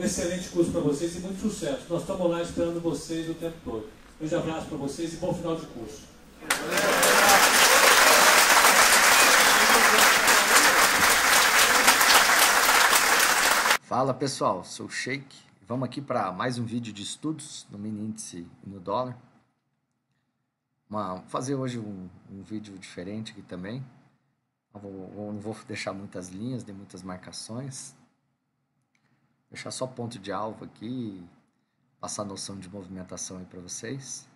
Um excelente curso para vocês e muito sucesso. Nós estamos lá esperando vocês o tempo todo. Um grande abraço para vocês e bom final de curso. Fala pessoal, sou o Sheik. Vamos aqui para mais um vídeo de estudos no mini índice e no dólar. Uma, vou fazer hoje um, um vídeo diferente aqui também. Vou, não vou deixar muitas linhas, nem muitas marcações. Deixar só ponto de alvo aqui, passar a noção de movimentação aí para vocês.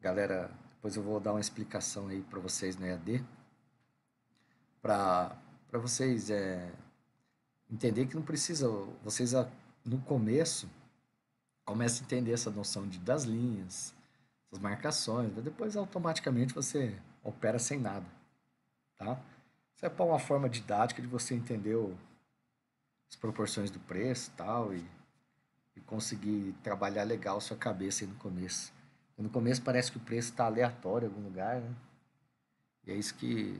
Galera, depois eu vou dar uma explicação aí para vocês no EAD, para vocês é, entender que não precisa, vocês no começo começam a entender essa noção de, das linhas, das marcações, mas depois automaticamente você opera sem nada, tá? Isso é para uma forma didática de você entender o, as proporções do preço tal, e e conseguir trabalhar legal sua cabeça aí no começo. no começo parece que o preço está aleatório em algum lugar, né? E é isso que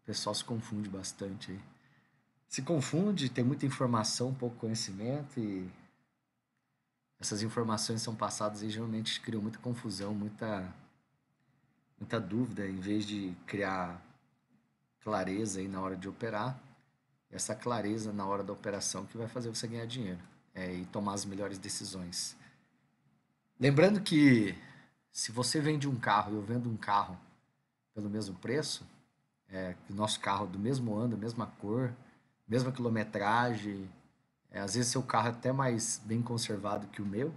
o pessoal se confunde bastante aí. Se confunde, tem muita informação, pouco conhecimento e essas informações são passadas e geralmente criam muita confusão, muita muita dúvida, em vez de criar clareza aí na hora de operar essa clareza na hora da operação que vai fazer você ganhar dinheiro é, e tomar as melhores decisões. Lembrando que se você vende um carro e eu vendo um carro pelo mesmo preço, é, nosso carro é do mesmo ano, mesma cor, mesma quilometragem, é, às vezes seu carro é até mais bem conservado que o meu,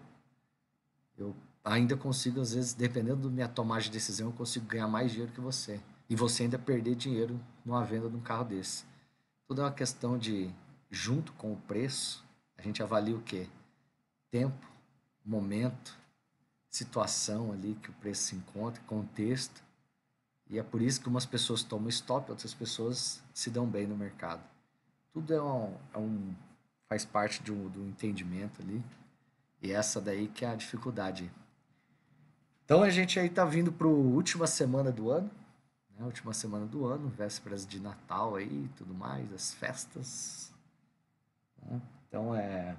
eu ainda consigo, às vezes, dependendo da minha tomada de decisão, eu consigo ganhar mais dinheiro que você. E você ainda perder dinheiro numa venda de um carro desse. Tudo é uma questão de, junto com o preço, a gente avalia o quê? Tempo, momento, situação ali que o preço se encontra, contexto. E é por isso que umas pessoas tomam stop, outras pessoas se dão bem no mercado. Tudo é um, é um faz parte de um, do entendimento ali. E é essa daí que é a dificuldade. Então a gente aí tá vindo para a última semana do ano. Né? Última semana do ano, vésperas de Natal aí tudo mais, as festas. Né? Então é.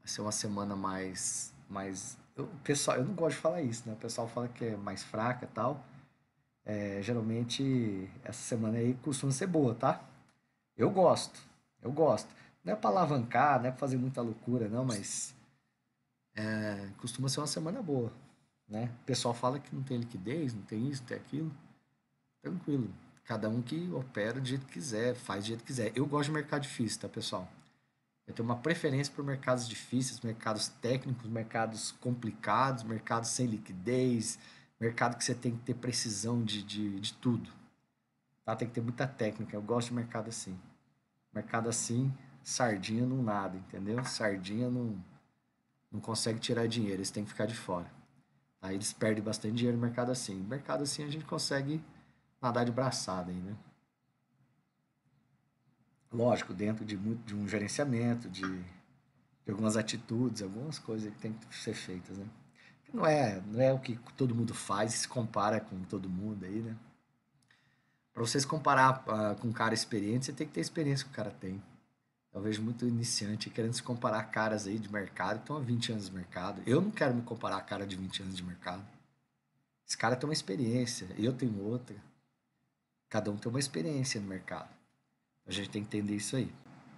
Vai ser uma semana mais. mais eu, pessoal, eu não gosto de falar isso, né? O pessoal fala que é mais fraca e tal. É, geralmente essa semana aí costuma ser boa, tá? Eu gosto, eu gosto. Não é para alavancar, não é para fazer muita loucura, não, mas é, costuma ser uma semana boa. Né? O pessoal fala que não tem liquidez, não tem isso, não tem aquilo. Tranquilo. Cada um que opera do jeito que quiser, faz do jeito que quiser. Eu gosto de mercado difícil, tá, pessoal? Eu tenho uma preferência por mercados difíceis, mercados técnicos, mercados complicados, mercados sem liquidez, mercado que você tem que ter precisão de, de, de tudo. Tá? Tem que ter muita técnica. Eu gosto de mercado assim. Mercado assim, sardinha não nada, entendeu? Sardinha não, não consegue tirar dinheiro, eles têm que ficar de fora. Aí eles perdem bastante dinheiro no mercado assim. No mercado assim a gente consegue nadar de braçada aí, né? Lógico, dentro de, muito, de um gerenciamento, de, de algumas atitudes, algumas coisas que tem que ser feitas, né? Não é, não é o que todo mundo faz, se compara com todo mundo aí, né? Para vocês comparar uh, com um cara experiente, você tem que ter experiência que o cara tem talvez muito iniciante querendo se comparar a caras aí de mercado que estão há 20 anos de mercado. Eu não quero me comparar a cara de 20 anos de mercado. Esse cara tem uma experiência, eu tenho outra. Cada um tem uma experiência no mercado. A gente tem que entender isso aí.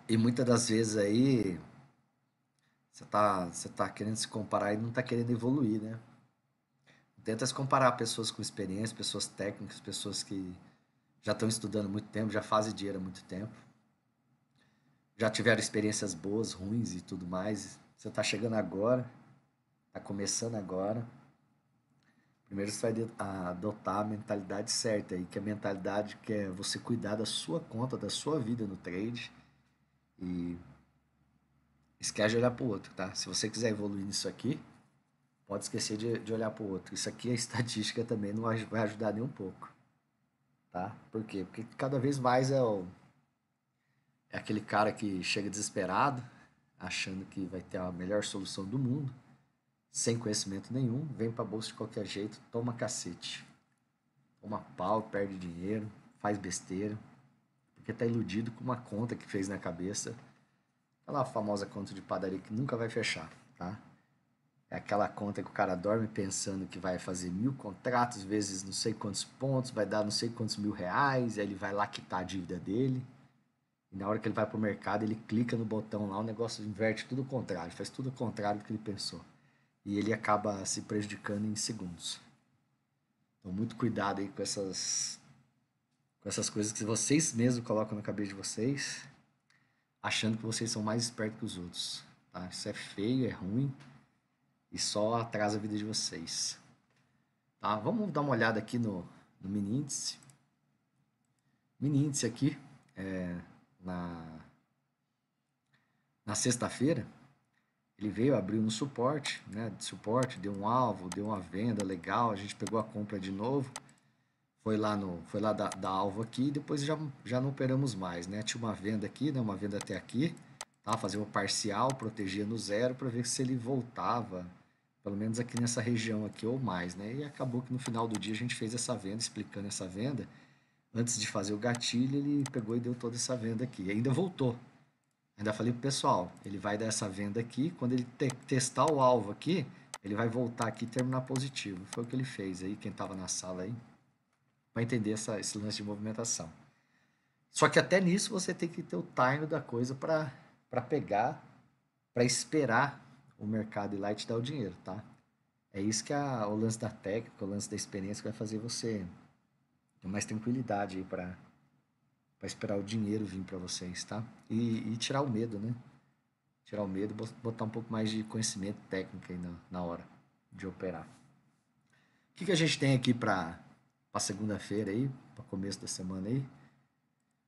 E muitas das vezes aí você tá, você tá querendo se comparar e não tá querendo evoluir, né? Tenta se comparar pessoas com experiência, pessoas técnicas, pessoas que já estão estudando há muito tempo, já fazem dinheiro há muito tempo já tiveram experiências boas, ruins e tudo mais. Você está chegando agora, está começando agora. Primeiro você vai adotar a mentalidade certa aí, que é a mentalidade que é você cuidar da sua conta, da sua vida no trade e esquece de olhar para o outro, tá? Se você quiser evoluir nisso aqui, pode esquecer de, de olhar para o outro. Isso aqui é a estatística também não vai ajudar nem um pouco, tá? Por quê? Porque cada vez mais é o é aquele cara que chega desesperado, achando que vai ter a melhor solução do mundo, sem conhecimento nenhum, vem para bolsa de qualquer jeito, toma cacete. Toma pau, perde dinheiro, faz besteira, porque tá iludido com uma conta que fez na cabeça. Aquela famosa conta de padaria que nunca vai fechar, tá? É aquela conta que o cara dorme pensando que vai fazer mil contratos, vezes não sei quantos pontos, vai dar não sei quantos mil reais, aí ele vai lá quitar a dívida dele. E na hora que ele vai pro mercado, ele clica no botão lá, o negócio inverte tudo o contrário, faz tudo o contrário do que ele pensou. E ele acaba se prejudicando em segundos. Então, muito cuidado aí com essas, com essas coisas que vocês mesmos colocam na cabeça de vocês, achando que vocês são mais espertos que os outros. Tá? Isso é feio, é ruim e só atrasa a vida de vocês. Tá? Vamos dar uma olhada aqui no, no mini índice. Mini índice aqui. É, na, na sexta-feira, ele veio, abriu um suporte, né, de suporte, deu um alvo, deu uma venda legal, a gente pegou a compra de novo, foi lá no, foi lá da, da alvo aqui, depois já, já não operamos mais, né, tinha uma venda aqui, né, uma venda até aqui, tá, fazer um parcial, protegia no zero para ver se ele voltava, pelo menos aqui nessa região aqui ou mais, né, e acabou que no final do dia a gente fez essa venda, explicando essa venda, antes de fazer o gatilho, ele pegou e deu toda essa venda aqui. E ainda voltou. Ainda falei pro pessoal, ele vai dar essa venda aqui, quando ele te testar o alvo aqui, ele vai voltar aqui e terminar positivo. Foi o que ele fez aí, quem estava na sala aí, para entender essa, esse lance de movimentação. Só que até nisso você tem que ter o time da coisa para pegar, para esperar o mercado ir lá e te dar o dinheiro, tá? É isso que é a, o lance da técnica, o lance da experiência vai fazer você tem mais tranquilidade aí para esperar o dinheiro vir para vocês, tá? E, e, tirar o medo, né? Tirar o medo botar um pouco mais de conhecimento técnico aí na, na hora de operar. O que, que a gente tem aqui para segunda-feira aí, para começo da semana aí?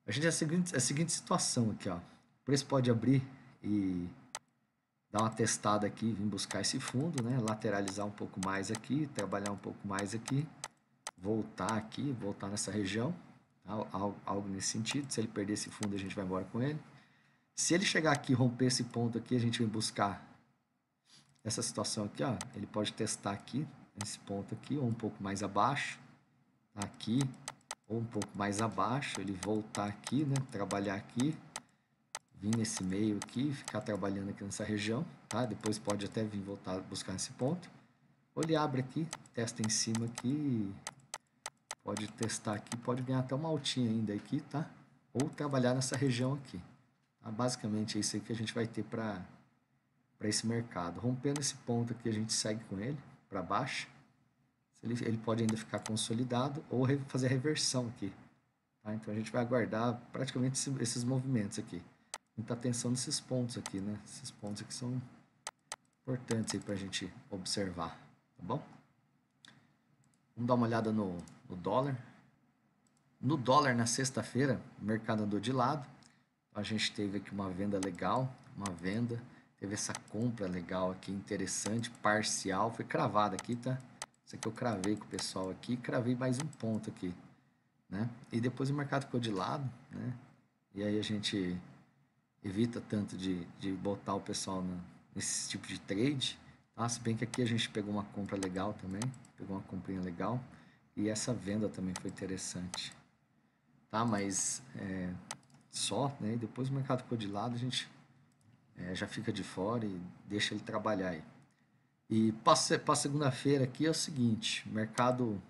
A gente é a seguinte, a seguinte situação aqui, ó. O preço pode abrir e dar uma testada aqui, vir buscar esse fundo, né? Lateralizar um pouco mais aqui, trabalhar um pouco mais aqui voltar aqui, voltar nessa região, algo nesse sentido. Se ele perder esse fundo, a gente vai embora com ele. Se ele chegar aqui e romper esse ponto aqui, a gente vem buscar essa situação aqui, ó. Ele pode testar aqui, nesse ponto aqui, ou um pouco mais abaixo, aqui, ou um pouco mais abaixo. Ele voltar aqui, né? Trabalhar aqui, vir nesse meio aqui, ficar trabalhando aqui nessa região, tá? Depois pode até vir voltar buscar esse ponto. Ou ele abre aqui, testa em cima aqui Pode testar aqui, pode ganhar até uma altinha ainda aqui, tá? Ou trabalhar nessa região aqui. Tá? Basicamente é isso aí que a gente vai ter para esse mercado. Rompendo esse ponto aqui, a gente segue com ele para baixo. Ele, ele pode ainda ficar consolidado ou fazer a reversão aqui. Tá? Então a gente vai aguardar praticamente esse, esses movimentos aqui. Muita atenção nesses pontos aqui, né? Esses pontos aqui são importantes aí para a gente observar, tá bom? Vamos dar uma olhada no do dólar. No dólar, na sexta-feira, o mercado andou de lado. A gente teve aqui uma venda legal, uma venda. Teve essa compra legal aqui, interessante, parcial. Foi cravada aqui, tá? Isso aqui eu cravei com o pessoal aqui, cravei mais um ponto aqui, né? E depois o mercado ficou de lado, né? E aí a gente evita tanto de, de botar o pessoal no, nesse tipo de trade, Ah, Se bem que aqui a gente pegou uma compra legal também, pegou uma comprinha legal. E essa venda também foi interessante. Tá, mas é, só, né? E depois o mercado ficou de lado, a gente é, já fica de fora e deixa ele trabalhar aí. E para segunda-feira aqui é o seguinte, mercado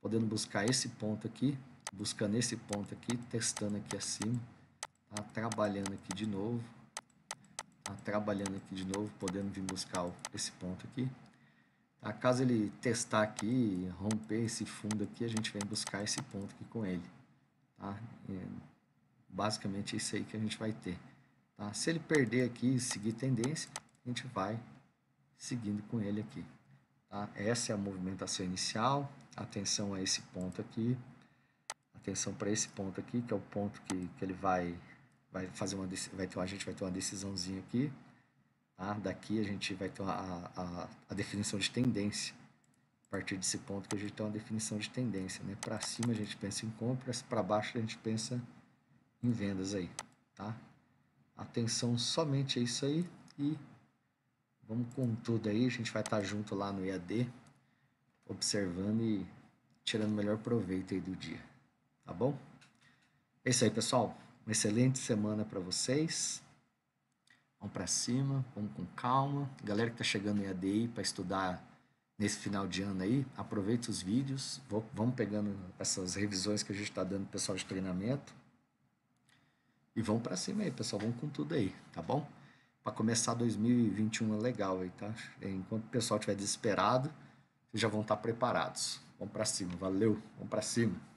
podendo buscar esse ponto aqui, buscando esse ponto aqui, testando aqui acima, tá? trabalhando aqui de novo, tá? trabalhando aqui de novo, podendo vir buscar esse ponto aqui. Acaso ele testar aqui, romper esse fundo aqui, a gente vem buscar esse ponto aqui com ele. Tá? É basicamente isso aí que a gente vai ter. Tá? Se ele perder aqui e seguir tendência, a gente vai seguindo com ele aqui. Tá? Essa é a movimentação inicial, atenção a esse ponto aqui, atenção para esse ponto aqui, que é o ponto que, que ele vai, vai fazer uma vai ter, a gente vai ter uma decisãozinha aqui. Tá? Daqui a gente vai ter a, a, a definição de tendência. A partir desse ponto que a gente tem uma definição de tendência. Né? Para cima a gente pensa em compras, para baixo a gente pensa em vendas aí. Tá? Atenção somente a isso aí e vamos com tudo aí. A gente vai estar tá junto lá no EAD, observando e tirando o melhor proveito aí do dia. Tá bom? É isso aí, pessoal. Uma excelente semana para vocês. Vamos para cima, vamos com calma. Galera que está chegando em ADI para estudar nesse final de ano aí, aproveita os vídeos, vamos pegando essas revisões que a gente está dando pro pessoal de treinamento. E vamos para cima aí, pessoal, vamos com tudo aí, tá bom? Para começar 2021 é legal aí, tá? É, enquanto o pessoal estiver desesperado, vocês já vão estar tá preparados. Vamos para cima, valeu, vamos para cima.